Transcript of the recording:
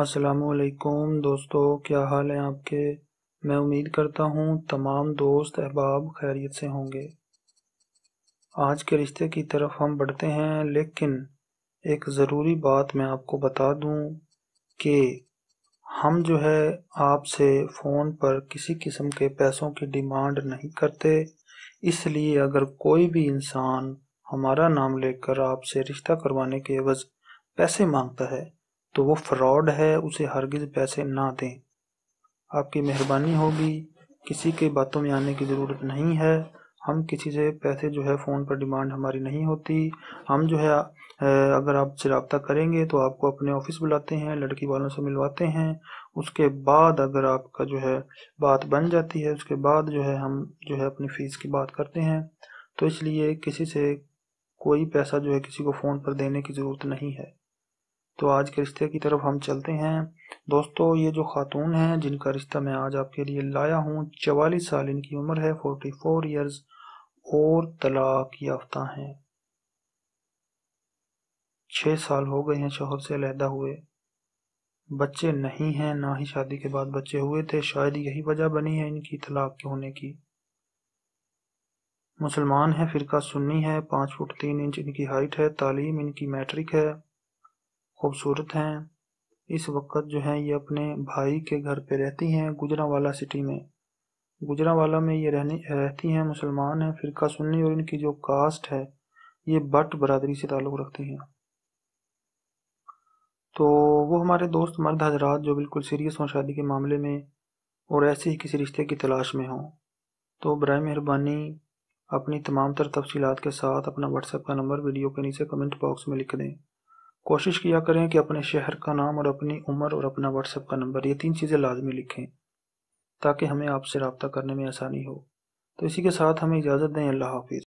असलकुम दोस्तों क्या हाल है आपके मैं उम्मीद करता हूँ तमाम दोस्त अहबाब खैरियत से होंगे आज के रिश्ते की तरफ हम बढ़ते हैं लेकिन एक ज़रूरी बात मैं आपको बता दूँ कि हम जो है आपसे फ़ोन पर किसी किस्म के पैसों की डिमांड नहीं करते इसलिए अगर कोई भी इंसान हमारा नाम लेकर आपसे रिश्ता करवाने के अवज़ पैसे मांगता है तो वो फ्रॉड है उसे हरगिज़ पैसे ना दें आपकी मेहरबानी होगी किसी के बातों में आने की ज़रूरत नहीं है हम किसी से पैसे जो है फ़ोन पर डिमांड हमारी नहीं होती हम जो है अगर से रबता करेंगे तो आपको अपने ऑफिस बुलाते हैं लड़की वालों से मिलवाते हैं उसके बाद अगर आपका जो है बात बन जाती है उसके बाद जो है हम जो है अपनी फ़ीस की बात करते हैं तो इसलिए किसी से कोई पैसा जो है किसी को फ़ोन पर देने की ज़रूरत नहीं है तो आज के रिश्ते की तरफ हम चलते हैं दोस्तों ये जो खातून हैं जिनका रिश्ता मैं आज आपके लिए लाया हूँ चवालीस साल इनकी उम्र है फोर्टी फोर ईयर्स और तलाक याफ्ता हैं छः साल हो गए हैं शोहर से अलहदा हुए बच्चे नहीं हैं ना ही शादी के बाद बच्चे हुए थे शायद यही वजह बनी है इनकी तलाक के होने की मुसलमान है फिरका सुन्नी है पाँच फुट तीन इंच इनकी हाइट है तालीम इनकी मैट्रिक है खूबसूरत हैं इस वक्त जो है ये अपने भाई के घर पे रहती हैं गुजरावाला सिटी में गुजरावाला में ये रहने रहती हैं मुसलमान हैं फिरका सुन्नी और इनकी जो कास्ट है ये बट बरदरी से ताल्लुक़ रखती हैं तो वो हमारे दोस्त मर्द हजरात जो बिल्कुल सीरियस हों शादी के मामले में और ऐसे ही किसी रिश्ते की तलाश में हों तो बर मेहरबानी अपनी तमाम तर तफसीत के साथ अपना व्हाट्सएप का नंबर वीडियो के नीचे कमेंट बॉक्स में लिख दें कोशिश किया करें कि अपने शहर का नाम और अपनी उम्र और अपना व्हाट्सएप का नंबर ये तीन चीज़ें लाजमी लिखें ताकि हमें आपसे रबता करने में आसानी हो तो इसी के साथ हमें इजाज़त दें अल्लाह हाफिज़